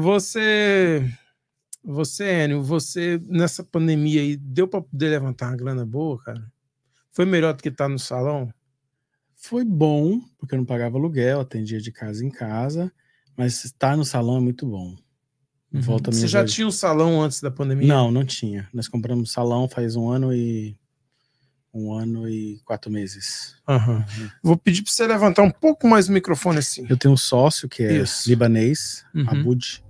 Você, você, Enio, você nessa pandemia aí deu para poder levantar uma grana boa, cara? Foi melhor do que estar tá no salão? Foi bom, porque eu não pagava aluguel, atendia de casa em casa, mas estar no salão é muito bom. Uhum. Volta Você já vez. tinha um salão antes da pandemia? Não, não tinha. Nós compramos um salão faz um ano e um ano e quatro meses. Uhum. Uhum. Vou pedir para você levantar um pouco mais o microfone assim. Eu tenho um sócio que é Isso. libanês, uhum. Abud.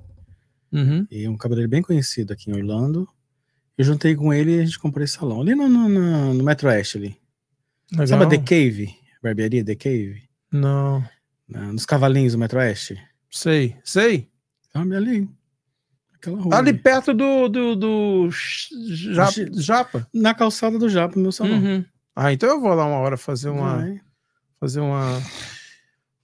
Uhum. E um cabeleireiro bem conhecido aqui em Orlando. Eu juntei com ele e a gente comprou esse salão. Ali no, no, no, no Metro Oeste ali. Legal. Sabe a The Cave? Barbearia The Cave? Não. Na, nos cavalinhos do Metro Oeste? Sei, sei. Sabe ali. ali ali. perto do, do, do Japa, Na calçada do Japa, meu salão. Uhum. Ah, então eu vou lá uma hora fazer uma. Fazer uma.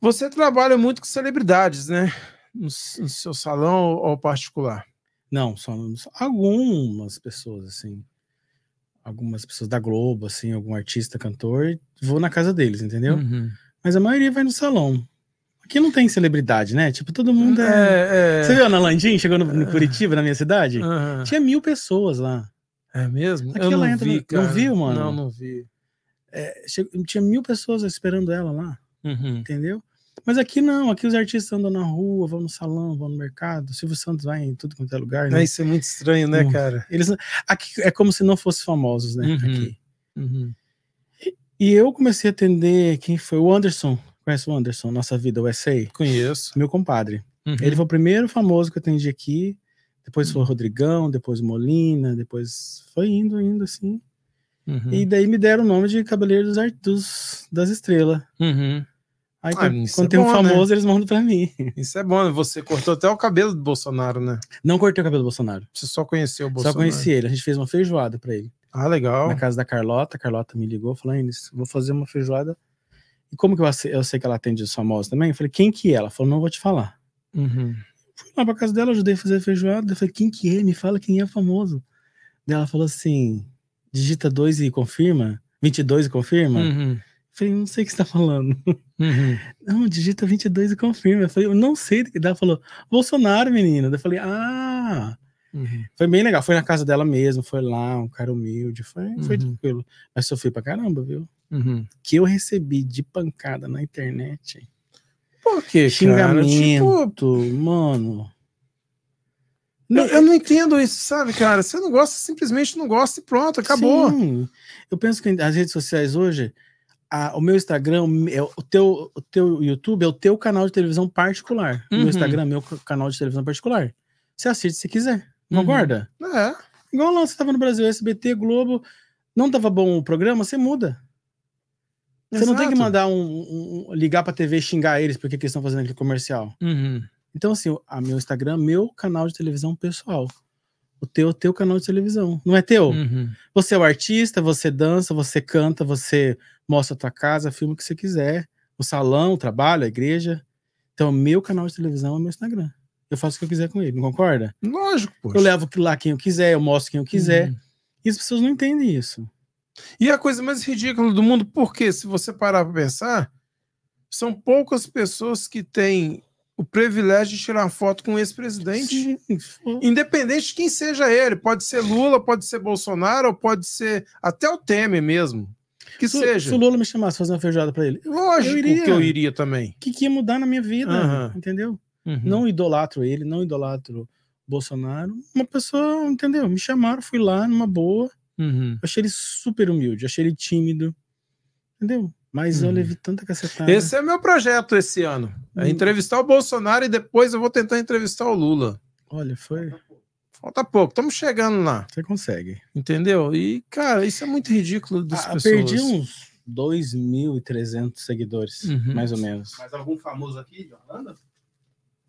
Você trabalha muito com celebridades, né? no, no seu salão ou particular? Não, só algumas pessoas, assim. Algumas pessoas da Globo, assim, algum artista, cantor, vou na casa deles, entendeu? Uhum. Mas a maioria vai no salão. Aqui não tem celebridade, né? Tipo, todo mundo é. é... é. Você viu a Ana Landim chegando no, no é. Curitiba, na minha cidade? Uhum. Tinha mil pessoas lá. É mesmo? Aqui Eu ela não entra. Vi, no... Não viu, mano? Não, não vi. É, tinha mil pessoas esperando ela lá. Uhum. Entendeu? Mas aqui não, aqui os artistas andam na rua, vão no salão, vão no mercado. Silvio Santos vai em tudo quanto é lugar. Né? É, isso é muito estranho, né, cara? Eles, aqui é como se não fossem famosos, né? Uhum. Aqui. Uhum. E, e, eu comecei a atender quem foi? O Anderson. Conhece o Anderson, Nossa Vida, o SA? Conheço. Meu compadre. Uhum. Ele foi o primeiro famoso que eu atendi aqui. Depois foi o uhum. Rodrigão, depois Molina, depois foi indo, indo assim. Uhum. E daí me deram o nome de Cabeleiro dos, Ar... das Estrelas. Uhum. Aí ah, quando, quando é tem bom, um né? famoso, né? eles mandam pra mim. Isso é bom, né? você cortou até o cabelo do Bolsonaro, né? Não cortei o cabelo do Bolsonaro. Você só conheceu o Bolsonaro? Só conheci ele, a gente fez uma feijoada pra ele. Ah, legal. Na casa da Carlota, a Carlota me ligou, falou, Inês, vou fazer uma feijoada. E como que eu, eu sei que ela atende os famosos também? Eu falei, quem que é? Ela falou, não vou te falar. Uhum. Fui lá pra casa dela, ajudei a fazer a feijoada. Eu falei, quem que é? Me fala quem é famoso. Daí ela falou assim, digita 2 e confirma, 22 e confirma. Uhum. Falei, não sei o que você tá falando. Uhum. Não, digita 22 e confirma. Eu falei, eu não sei o que dá. Falou, Bolsonaro, menina. Eu falei, ah. Uhum. Foi bem legal. Foi na casa dela mesmo, foi lá, um cara humilde. Foi, uhum. foi tranquilo. Mas sofri pra caramba, viu? Uhum. Que eu recebi de pancada na internet. Por que, Xingamento, tipo... mano. eu, não entendo isso, sabe, cara? Você não gosta, simplesmente não gosta e pronto, acabou. Sim. Eu penso que as redes sociais hoje a, o meu Instagram, é o, teu, o teu YouTube é o teu canal de televisão particular. Uhum. O meu uhum. Instagram é meu canal de televisão particular. Você assiste se quiser, não uhum. guarda. É. Igual lá, você tava no Brasil, SBT, Globo, não tava bom o programa, você muda. Você Exato. não tem que mandar um, um ligar pra TV e xingar eles porque eles estão fazendo aquele comercial. Uhum. Então, assim, a meu Instagram, meu canal de televisão pessoal. O teu, teu canal de televisão. Não é teu? Uhum. Você é o artista, você dança, você canta, você mostra a tua casa, filma o que você quiser. O salão, o trabalho, a igreja. Então, meu canal de televisão é meu Instagram. Eu faço o que eu quiser com ele, não concorda? Lógico, poxa. Eu levo lá quem eu quiser, eu mostro quem eu quiser. Uhum. E as pessoas não entendem isso. E a coisa mais ridícula do mundo, porque se você parar para pensar, são poucas pessoas que têm o privilégio de tirar foto com o ex-presidente, independente de quem seja ele. Pode ser Lula, pode ser Bolsonaro, ou pode ser até o Temer mesmo. Que se, seja. Se o Lula me chamasse fazer uma feijoada para ele, lógico eu iria, que eu iria também. Que, que ia mudar na minha vida, uhum. entendeu? Uhum. Não idolatro ele, não idolatro Bolsonaro. Uma pessoa, entendeu? Me chamaram, fui lá numa boa. Uhum. Achei ele super humilde, achei ele tímido, entendeu? Mas hum. eu uhum. levei tanta cacetada. Esse é meu projeto esse ano. É hum. entrevistar o Bolsonaro e depois eu vou tentar entrevistar o Lula. Olha, foi. Falta pouco, estamos chegando lá. Você consegue. Entendeu? E, cara, isso é muito ridículo das ah, pessoas. Perdi uns 2.300 seguidores, uhum. mais ou menos. Mas algum famoso aqui de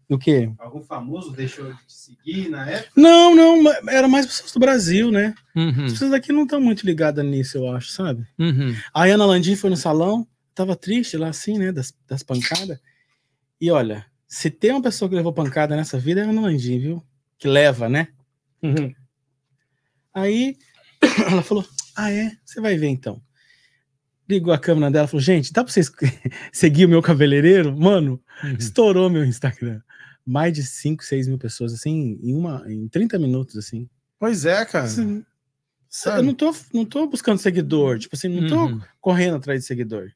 o quê? Algum famoso deixou de seguir na época? Não, não, era mais pessoas do Brasil, né? Uhum. As pessoas daqui não estão muito ligadas nisso, eu acho, sabe? Uhum. A Ana Landim foi no salão, tava triste lá assim, né, das, das pancadas. E olha, se tem uma pessoa que levou pancada nessa vida, é a Ana Landim, viu? Que leva, né? Uhum. Aí ela falou: Ah, é? Você vai ver então ligou a câmera dela e falou: gente, dá pra vocês seguir o meu cabeleireiro? Mano, uhum. estourou meu Instagram. Mais de 5, 6 mil pessoas, assim, em, uma, em 30 minutos, assim. Pois é, cara. Assim, eu não tô, não tô buscando seguidor, tipo assim, não tô uhum. correndo atrás de seguidor.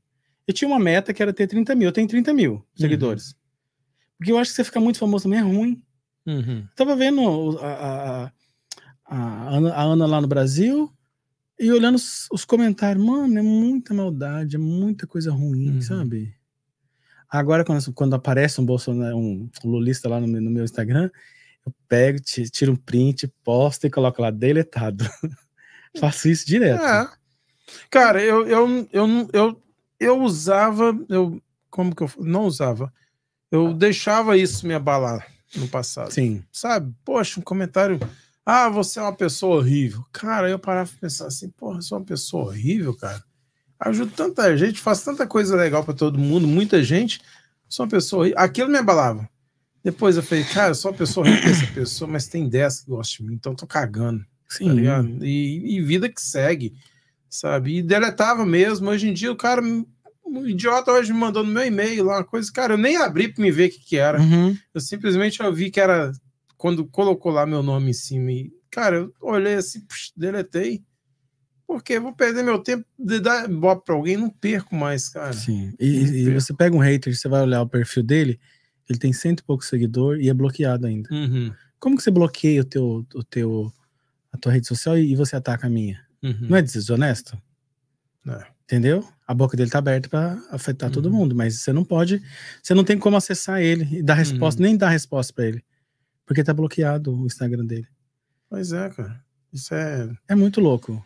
Eu tinha uma meta que era ter 30 mil, eu tenho 30 mil uhum. seguidores. Uhum. Porque eu acho que você ficar muito famoso também é ruim. Uhum. Tava vendo a, a, a, a, Ana, a Ana lá no Brasil, e olhando os, os, comentários, mano, é muita maldade, é muita coisa ruim, uhum. sabe? Agora, quando, quando, aparece um Bolsonaro, um lulista lá no, no meu Instagram, eu pego, tiro um print, posto e coloco lá deletado. Faço isso direto. É. Cara, eu, eu, eu, eu, eu usava, eu, como que eu não usava? Eu deixava isso me abalar no passado. Sim. Sabe? Poxa, um comentário ah, você é uma pessoa horrível. Cara, eu parava pra pensar assim, porra, eu sou uma pessoa horrível, cara. Ajudo tanta gente, faço tanta coisa legal para todo mundo, muita gente. Sou uma pessoa horrível. Aquilo me abalava. Depois eu falei, cara, eu sou uma pessoa horrível essa pessoa, mas tem 10 que gostam de mim, então tô cagando. Tá Sim. Tá e, e vida que segue, sabe? E deletava mesmo. Hoje em dia o cara um idiota hoje me mandou no meu e-mail lá uma coisa, cara, eu nem abri para me ver o que, que era. Uhum. Eu simplesmente eu vi que era quando colocou lá meu nome em cima, e, cara, eu olhei assim, pux, deletei. Porque vou perder meu tempo de dar bop pra alguém, não perco mais, cara. Sim. E, e você pega um hater, você vai olhar o perfil dele, ele tem cento e pouco seguidor e é bloqueado ainda. Uhum. Como que você bloqueia o teu, o teu, a tua rede social e, você ataca a minha? Uhum. Não é desonesto? É. Entendeu? A boca dele tá aberta para afetar uhum. todo mundo, mas você não pode, você não tem como acessar ele e dar resposta, uhum. nem dar resposta para ele. Porque tá bloqueado o Instagram dele. Pois é, cara. Isso é. É muito louco.